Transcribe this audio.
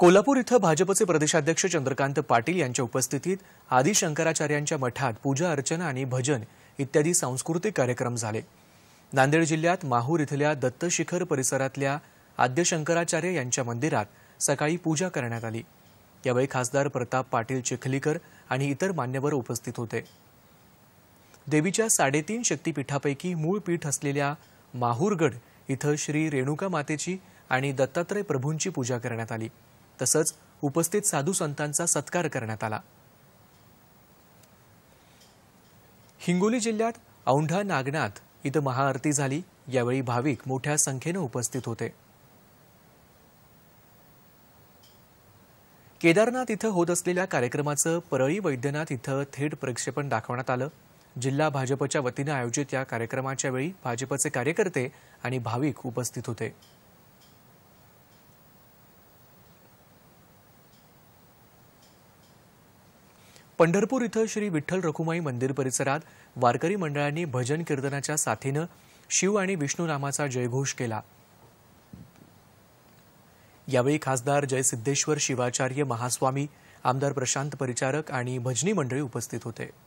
कोल्हापूर इथं भाजपचे प्रदेशाध्यक्ष चंद्रकांत पाटील यांच्या उपस्थितीत आदी शंकराचार्यांच्या मठात पूजा अर्चना आणि भजन इत्यादी सांस्कृतिक कार्यक्रम झाले नांदेड जिल्ह्यात माहूर इथल्या दत्तशिखर परिसरातल्या आद्य शंकराचार्य यांच्या मंदिरात सकाळी पूजा करण्यात आली यावेळी खासदार प्रताप पाटील चिखलीकर आणि इतर मान्यवर उपस्थित होते देवीच्या साडेतीन शक्तीपीठापैकी मूळ पीठ असलेल्या माहूरगड इथं श्री रेणुका मातेची आणि दत्तात्रय प्रभूंची पूजा करण्यात आली तसंच उपस्थित साधू संतांचा सत्कार करण्यात आला हिंगोली जिल्ह्यात औंढा नागनाथ इथं महाआरती झाली यावेळी भाविक मोठ्या संख्येनं उपस्थित होते केदारनाथ इथं होत असलेल्या कार्यक्रमाचं परळी वैद्यनाथ इथं थेट प्रक्षेपण दाखवण्यात आलं जिल्हा भाजपच्या वतीनं आयोजित या कार्यक्रमाच्या वेळी भाजपचे कार्यकर्ते आणि भाविक उपस्थित होते पंढरपूर इथं श्री विठ्ठल रखुमाई मंदिर परिसरात वारकरी मंडळांनी भजन कीर्तनाच्या साथीनं शिव आणि विष्णू नामाचा जयघोष केला यावेळी खासदार जयसिद्धेश्वर शिवाचार्य महास्वामी आमदार प्रशांत परिचारक आणि भजनी मंडळी उपस्थित होते